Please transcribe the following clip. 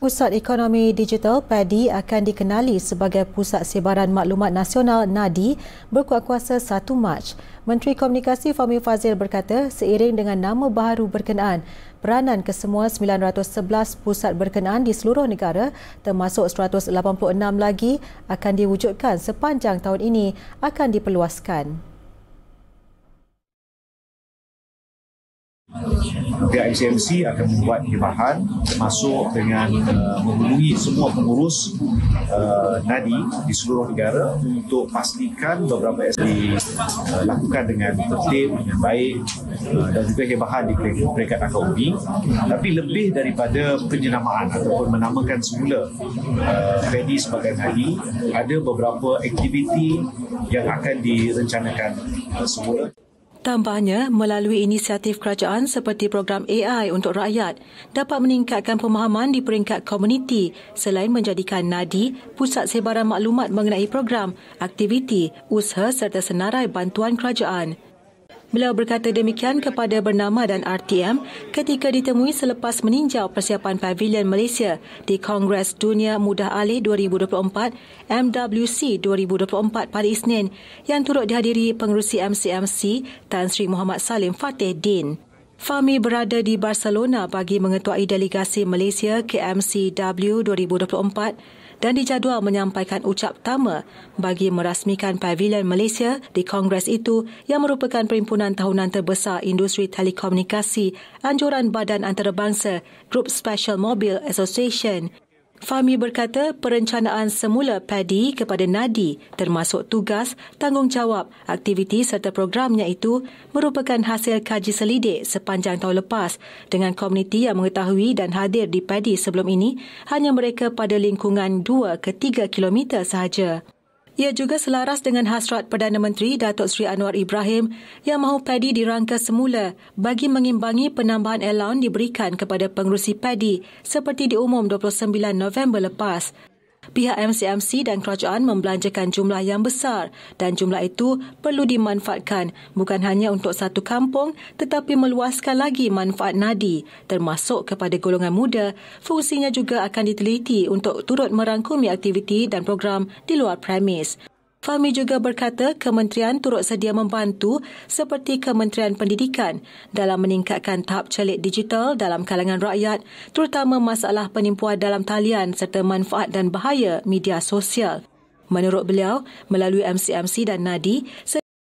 Pusat Ekonomi Digital PADI akan dikenali sebagai Pusat Sebaran Maklumat Nasional NADI berkuat kuasa 1 Mac. Menteri Komunikasi Fahmi Fazil berkata seiring dengan nama baru berkenaan, peranan kesemua 911 pusat berkenaan di seluruh negara termasuk 186 lagi akan diwujudkan sepanjang tahun ini akan diperluaskan. pihak ICMC akan membuat bahan masuk dengan uh, menghubungi semua pengurus uh, nadi di seluruh negara untuk pastikan beberapa SD dilakukan uh, dengan tertib dengan baik uh, dan juga hebahan di peringkat AKOB tapi lebih daripada penyenamaan ataupun menamakan semula uh, Fedi sebagai nadi ada beberapa aktiviti yang akan direncanakan uh, semula Tambahnya, melalui inisiatif kerajaan seperti program AI untuk rakyat dapat meningkatkan pemahaman di peringkat komuniti selain menjadikan nadi pusat sebaran maklumat mengenai program, aktiviti, usaha serta senarai bantuan kerajaan. Beliau berkata demikian kepada Bernama dan RTM ketika ditemui selepas meninjau persiapan pavilion Malaysia di Kongres Dunia Mudah Alih 2024 MWC 2024 pada Isnin yang turut dihadiri pengerusi MCMC Tan Sri Muhammad Salim Fatih Din. Fahmi berada di Barcelona bagi mengetuai delegasi Malaysia KMCW 2024 dan dijadual menyampaikan ucap tama bagi merasmikan pavilion Malaysia di Kongres itu yang merupakan perhimpunan tahunan terbesar industri telekomunikasi anjuran Badan Antarabangsa Group Special Mobile Association Fahmi berkata perencanaan semula Padi kepada Nadi termasuk tugas, tanggungjawab, aktiviti serta programnya itu merupakan hasil kaji selidik sepanjang tahun lepas dengan komuniti yang mengetahui dan hadir di Padi sebelum ini hanya mereka pada lingkungan 2 ke 3 kilometer sahaja. Ia juga selaras dengan hasrat Perdana Menteri Datuk Seri Anwar Ibrahim yang mahu padi dirangka semula bagi mengimbangi penambahan allowance diberikan kepada pengurusi padi seperti diumum 29 November lepas pihak MCMC dan kerajaan membelanjakan jumlah yang besar dan jumlah itu perlu dimanfaatkan bukan hanya untuk satu kampung tetapi meluaskan lagi manfaat nadi termasuk kepada golongan muda. Fungsinya juga akan diteliti untuk turut merangkumi aktiviti dan program di luar premis. Fahmi juga berkata kementerian turut sedia membantu seperti Kementerian Pendidikan dalam meningkatkan tahap celik digital dalam kalangan rakyat terutama masalah penipuan dalam talian serta manfaat dan bahaya media sosial. Menurut beliau, melalui MCMC dan NADI,